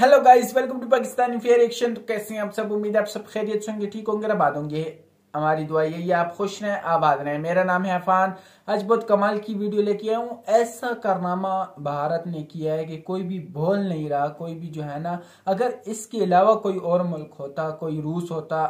Hello guys welcome to Pakistan fair action तो कैसे हैं आप सब उम्मीद है आप सब खैरियत से होंगे ठीक होंगे आबाद होंगे हमारी दुआ यही आप खुश रहें आबाद रहें मेरा नाम है अफान आज बहुत कमाल की वीडियो लेके आया हूँ ऐसा कारनामा भारत ने किया है कि कोई भी बोल नहीं रहा कोई भी जो है ना अगर इसके अलावा कोई और मुल्क होता कोई रूस होता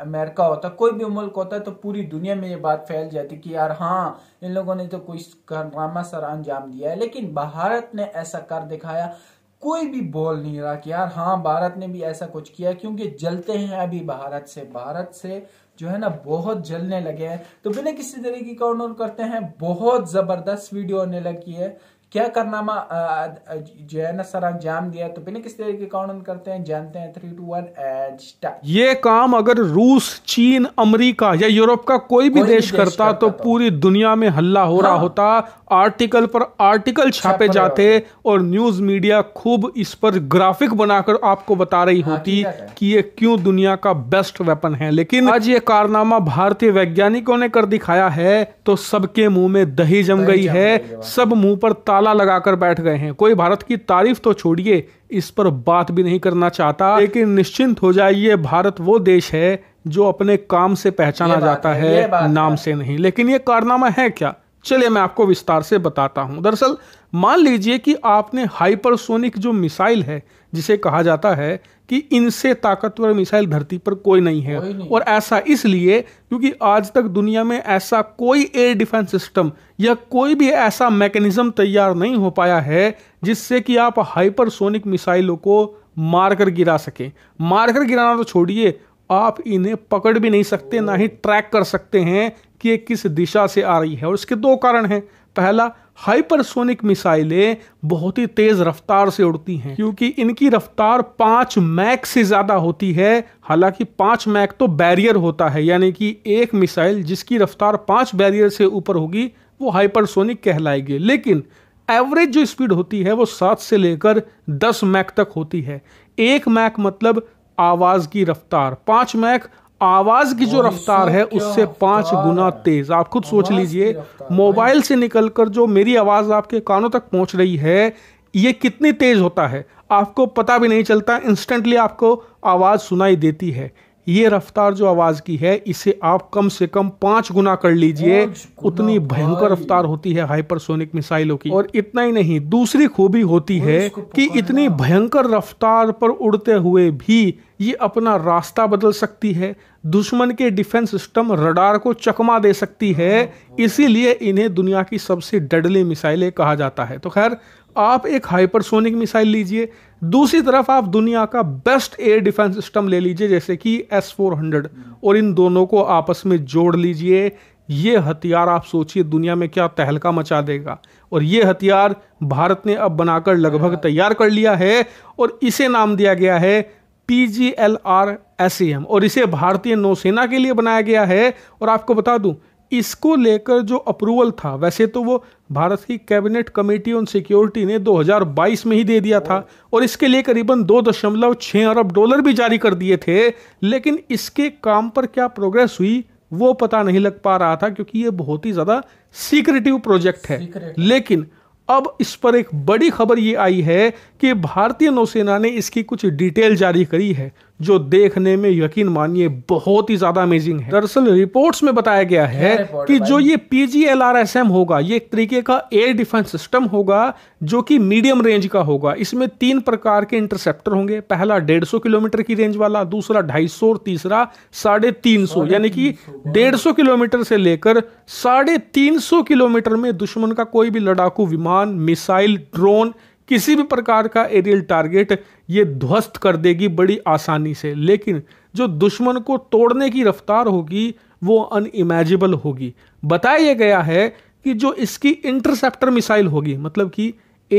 अमेरिका होता कोई भी मुल्क होता तो पूरी दुनिया में ये बात फैल जाती कि यार हाँ इन लोगों ने तो कोई कारनामा सर अंजाम दिया है लेकिन भारत ने ऐसा कर दिखाया कोई भी बोल नहीं रहा कि यार हाँ भारत ने भी ऐसा कुछ किया क्योंकि जलते हैं अभी भारत से भारत से जो है ना बहुत जलने लगे हैं तो बिना किसी तरीके का उन्होंने करते हैं बहुत ज़बरदस्त वीडियो होने लगी है क्या कारनामा जो है ना सर अंजाम दिया तो बिना किस तरीके काउंट करते हैं जानते हैं three two one and start ये काम अगर रूस चीन अमेरिका या यूरोप का कोई भी कोई देश, भी देश करता, करता तो, तो, पूरी दुनिया में हल्ला हो हाँ। रहा होता आर्टिकल पर आर्टिकल छापे जाते और न्यूज मीडिया खूब इस पर ग्राफिक बनाकर आपको बता रही हाँ, होती कि ये क्यों दुनिया का बेस्ट वेपन है लेकिन आज ये कारनामा भारतीय वैज्ञानिकों ने कर दिखाया है तो सबके मुंह में दही जम गई है सब मुंह पर तार ताला लगाकर बैठ गए हैं कोई भारत की तारीफ तो छोड़िए इस पर बात भी नहीं करना चाहता लेकिन निश्चिंत हो जाइए भारत वो देश है जो अपने काम से पहचाना जाता है, है नाम से नहीं लेकिन ये कारनामा है क्या चलिए मैं आपको विस्तार से बताता हूँ दरअसल मान लीजिए कि आपने हाइपरसोनिक जो मिसाइल है जिसे कहा जाता है कि इनसे ताकतवर मिसाइल धरती पर कोई नहीं है कोई नहीं। और ऐसा इसलिए क्योंकि आज तक दुनिया में ऐसा कोई एयर डिफेंस सिस्टम या कोई भी ऐसा मैकेनिज्म तैयार नहीं हो पाया है जिससे कि आप हाइपरसोनिक मिसाइलों को मारकर गिरा सकें मारकर गिराना तो छोड़िए आप इन्हें पकड़ भी नहीं सकते ना ही ट्रैक कर सकते हैं कि ये किस दिशा से आ रही है और इसके दो कारण हैं पहला हाइपरसोनिक मिसाइलें बहुत ही तेज़ रफ्तार से उड़ती हैं क्योंकि इनकी रफ्तार पांच मैक से ज़्यादा होती है हालांकि पांच मैक तो बैरियर होता है यानी कि एक मिसाइल जिसकी रफ्तार पांच बैरियर से ऊपर होगी वो हाइपरसोनिक कहलाएगी लेकिन एवरेज जो स्पीड होती है वो सात से लेकर दस मैक तक होती है एक मैक मतलब आवाज़ की रफ्तार पांच मैक आवाज की जो रफ्तार है उससे पांच गुना तेज आप खुद सोच लीजिए मोबाइल से निकलकर जो मेरी आवाज आपके कानों तक पहुंच रही है ये कितनी तेज होता है आपको पता भी नहीं चलता इंस्टेंटली आपको आवाज सुनाई देती है ये रफ्तार जो आवाज़ की है इसे आप कम से कम पांच गुना कर लीजिए उतनी भयंकर रफ्तार होती है हाइपरसोनिक मिसाइलों की और इतना ही नहीं दूसरी खूबी होती है कि इतनी भयंकर रफ्तार पर उड़ते हुए भी ये अपना रास्ता बदल सकती है दुश्मन के डिफेंस सिस्टम रडार को चकमा दे सकती है हाँ, हाँ। इसीलिए इन्हें दुनिया की सबसे डडली मिसाइलें कहा जाता है तो खैर आप एक हाइपरसोनिक मिसाइल लीजिए दूसरी तरफ आप दुनिया का बेस्ट एयर डिफेंस सिस्टम ले लीजिए जैसे कि एस फोर हंड्रेड और इन दोनों को आपस में जोड़ लीजिए ये हथियार आप सोचिए दुनिया में क्या तहलका मचा देगा और ये हथियार भारत ने अब बनाकर लगभग हाँ। तैयार कर लिया है और इसे नाम दिया गया है P G L R S M और इसे भारतीय नौसेना के लिए बनाया गया है और आपको बता दूं इसको लेकर जो अप्रूवल था वैसे तो वो भारत की कैबिनेट कमेटी ऑन सिक्योरिटी ने 2022 में ही दे दिया था और इसके लिए करीबन दो दशमलव छः अरब डॉलर भी जारी कर दिए थे लेकिन इसके काम पर क्या प्रोग्रेस हुई वो पता नहीं लग पा रहा था क्योंकि ये बहुत ही ज़्यादा सीक्रेटिव प्रोजेक्ट है लेकिन अब इस पर एक बड़ी खबर ये आई है कि भारतीय नौसेना ने इसकी कुछ डिटेल जारी करी है जो देखने में यकीन मानिए बहुत ही ज्यादा अमेजिंग है दरअसल रिपोर्ट्स में बताया गया है कि जो ये पीजीएलआरएसएम होगा ये एक तरीके का एयर डिफेंस सिस्टम होगा जो कि मीडियम रेंज का होगा इसमें तीन प्रकार के इंटरसेप्टर होंगे पहला 150 किलोमीटर की रेंज वाला दूसरा 250 और तीसरा साढ़े तीन सौ यानी कि सौ किलोमीटर से लेकर साढ़े तीन सौ किलोमीटर में दुश्मन का कोई भी लड़ाकू विमान मिसाइल ड्रोन किसी भी प्रकार का एरियल टारगेट ये ध्वस्त कर देगी बड़ी आसानी से लेकिन जो दुश्मन को तोड़ने की रफ्तार होगी वो अनइमेजिबल होगी बताया गया है कि जो इसकी इंटरसेप्टर मिसाइल होगी मतलब कि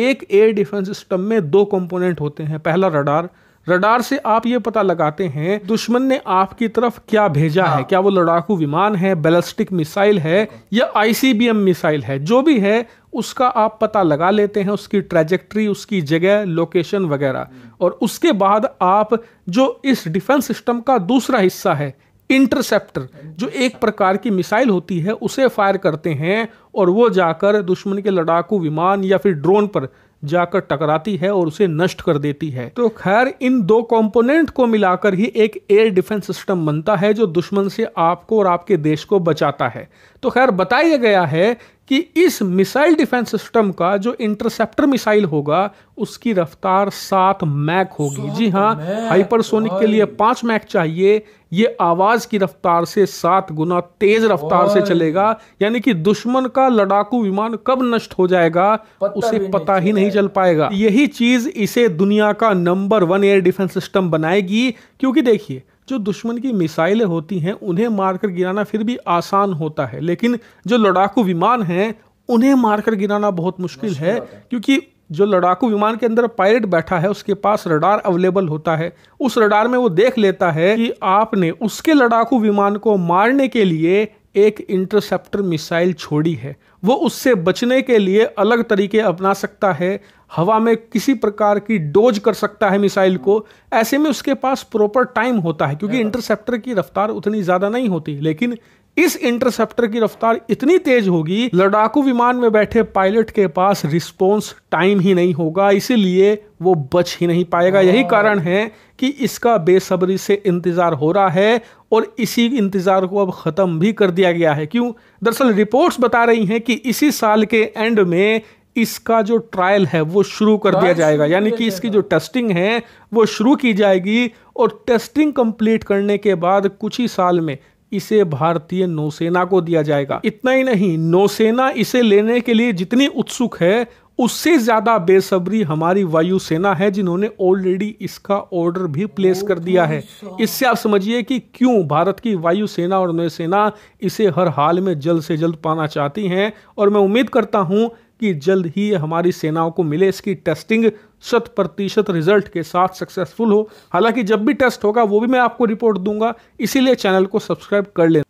एक एयर डिफेंस सिस्टम में दो कंपोनेंट होते हैं पहला रडार रडार से आप ये पता लगाते हैं दुश्मन ने आपकी तरफ क्या भेजा हाँ। है क्या वो लड़ाकू विमान है बैलिस्टिक मिसाइल है या आईसीबीएम मिसाइल है जो भी है उसका आप पता लगा लेते हैं उसकी ट्रेजेक्ट्री उसकी जगह लोकेशन वगैरह और उसके बाद आप जो इस डिफेंस सिस्टम का दूसरा हिस्सा है इंटरसेप्टर जो एक प्रकार की मिसाइल होती है उसे फायर करते हैं और वो जाकर दुश्मन के लड़ाकू विमान या फिर ड्रोन पर जाकर टकराती है और उसे नष्ट कर देती है तो खैर इन दो कंपोनेंट को मिलाकर ही एक एयर डिफेंस सिस्टम बनता है जो दुश्मन से आपको और आपके देश को बचाता है तो खैर बताया गया है कि इस मिसाइल डिफेंस सिस्टम का जो इंटरसेप्टर मिसाइल होगा उसकी रफ्तार सात मैक होगी जी हाँ हाइपरसोनिक के लिए पांच मैक चाहिए ये आवाज़ की रफ्तार से सात गुना तेज रफ्तार से चलेगा यानी कि दुश्मन का लड़ाकू विमान कब नष्ट हो जाएगा पता उसे पता ही नहीं चल पाएगा यही चीज़ इसे दुनिया का number one air defence system बनाएगी क्योंकि देखिए जो दुश्मन की मिसाइलें होती हैं उन्हें मारकर गिराना फिर भी आसान होता है लेकिन जो लड़ाकू विमान हैं उन्हें मारकर गिराना बहुत मुश्किल है क्योंकि जो लड़ाकू विमान के अंदर पायलट बैठा है उसके पास रडार अवेलेबल होता है उस रडार में वो देख लेता है कि आपने उसके लड़ाकू विमान को मारने के लिए एक इंटरसेप्टर मिसाइल छोड़ी है वो उससे बचने के लिए अलग तरीके अपना सकता है हवा में किसी प्रकार की डोज कर सकता है मिसाइल को ऐसे में उसके पास प्रॉपर टाइम होता है क्योंकि हाँ। इंटरसेप्टर की रफ्तार उतनी ज़्यादा नहीं होती लेकिन इस इंटरसेप्टर की रफ्तार इतनी तेज होगी लड़ाकू विमान में बैठे पायलट के पास रिस्पॉन्स टाइम ही नहीं होगा इसीलिए वो बच ही नहीं पाएगा यही हाँ। कारण है कि इसका बेसब्री से इंतज़ार हो रहा है और इसी इंतज़ार को अब ख़त्म भी कर दिया गया है क्यों दरअसल रिपोर्ट्स बता रही हैं कि इसी साल के एंड में इसका जो ट्रायल है वो शुरू कर दिया जाएगा यानी कि इसकी जो टेस्टिंग है वो शुरू की जाएगी और टेस्टिंग कंप्लीट करने के बाद कुछ ही साल में इसे भारतीय नौसेना को दिया जाएगा इतना ही नहीं नौसेना इसे लेने के लिए जितनी उत्सुक है उससे ज्यादा बेसब्री हमारी वायुसेना है जिन्होंने ऑलरेडी इसका ऑर्डर भी प्लेस कर दिया है इससे आप समझिए कि क्यों भारत की वायुसेना और नौसेना इसे हर हाल में जल्द से जल्द पाना चाहती हैं और मैं उम्मीद करता हूं कि जल्द ही हमारी सेनाओं को मिले इसकी टेस्टिंग शत प्रतिशत रिजल्ट के साथ सक्सेसफुल हो हालांकि जब भी टेस्ट होगा वो भी मैं आपको रिपोर्ट दूंगा इसीलिए चैनल को सब्सक्राइब कर लेना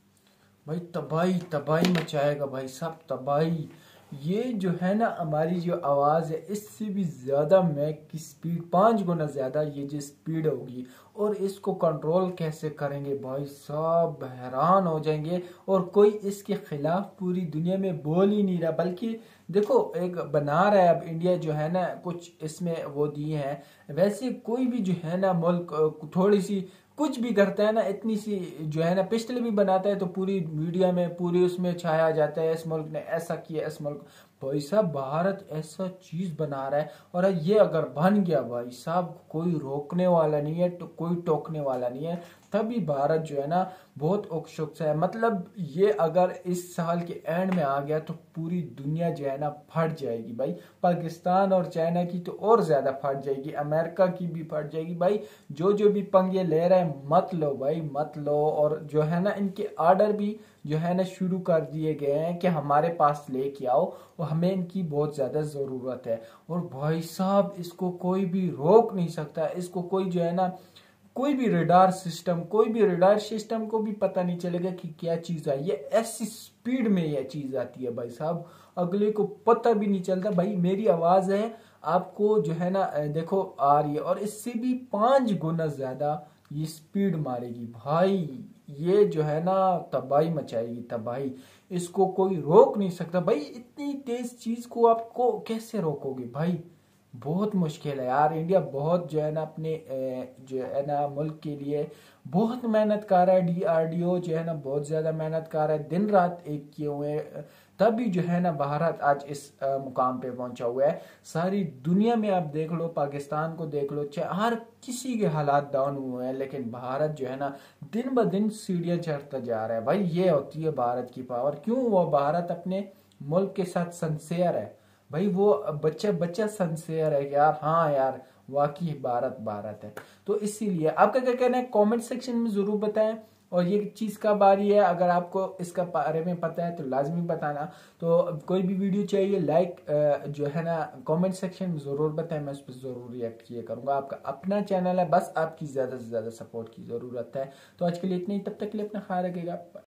भाई तबाही तबाही मचाएगा भाई साहब तबाही ये जो है ना हमारी जो आवाज़ है इससे भी ज़्यादा मैक की स्पीड पाँच गुना ज़्यादा ये जो स्पीड होगी और इसको कंट्रोल कैसे करेंगे भाई सब हैरान हो जाएंगे और कोई इसके ख़िलाफ़ पूरी दुनिया में बोल ही नहीं रहा बल्कि देखो एक बना रहा है अब इंडिया जो है ना कुछ इसमें वो दिए हैं वैसे कोई भी जो है ना मुल्क थोड़ी सी कुछ भी करता है ना इतनी सी जो है ना पिस्टल भी बनाता है तो पूरी मीडिया में पूरी उसमें छाया जाता है इस मुल्क ने ऐसा किया इस मुल्क भाई साहब भारत ऐसा चीज बना रहा है और ये अगर बन गया भाई साहब कोई रोकने वाला नहीं है तो कोई टोकने वाला नहीं है तभी भारत जो है ना बहुत उत्सुक है मतलब ये अगर इस साल के एंड में आ गया तो पूरी दुनिया जो है ना फट जाएगी भाई पाकिस्तान और चाइना की तो और ज़्यादा फट जाएगी अमेरिका की भी फट जाएगी भाई जो जो भी पंगे ले रहे हैं मत लो भाई मत लो और जो है ना इनके आर्डर भी जो है ना शुरू कर दिए गए हैं कि हमारे पास लेके आओ और हमें इनकी बहुत ज़्यादा ज़रूरत है और भाई साहब इसको कोई भी रोक नहीं सकता इसको कोई जो है ना कोई भी रेडार सिस्टम कोई भी रेडार सिस्टम को भी पता नहीं चलेगा कि क्या चीज़ आई है ऐसी स्पीड में यह चीज़ आती है भाई साहब अगले को पता भी नहीं चलता भाई मेरी आवाज़ है आपको जो है ना देखो आ रही है और इससे भी पांच गुना ज़्यादा ये स्पीड मारेगी भाई ये जो है ना तबाही मचाएगी तबाही इसको कोई रोक नहीं सकता भाई इतनी तेज़ चीज़ को आपको कैसे रोकोगे भाई बहुत मुश्किल है यार इंडिया बहुत जो है ना अपने जो है ना मुल्क के लिए बहुत मेहनत कर रहा है डीआरडीओ जो है ना बहुत ज़्यादा मेहनत कर रहा है दिन रात एक किए हुए तभी जो है ना भारत आज इस मुकाम पे पहुंचा हुआ है सारी दुनिया में आप देख लो पाकिस्तान को देख लो चाहे हर किसी के हालात डाउन हुए हैं लेकिन भारत जो है ना दिन ब दिन सीढ़ियाँ चढ़ता जा रहा है भाई ये होती है भारत की पावर क्यों वो भारत अपने मुल्क के साथ सन्सेयर है भाई वो बच्चा बच्चा सनसेयर है यार हाँ यार वाकई भारत भारत है तो इसीलिए आपका क्या कहना है कमेंट सेक्शन में ज़रूर बताएं और ये चीज़ का बारी है अगर आपको इसका बारे में पता है तो लाजमी बताना तो कोई भी वीडियो चाहिए लाइक जो है ना कमेंट सेक्शन में ज़रूर बताएं मैं उस पर ज़रूर रिएक्ट किया करूंगा आपका अपना चैनल है बस आपकी ज़्यादा से ज़्यादा सपोर्ट की ज़रूरत है तो आज के लिए इतना ही तब तक के लिए अपना ख्याल रखेगा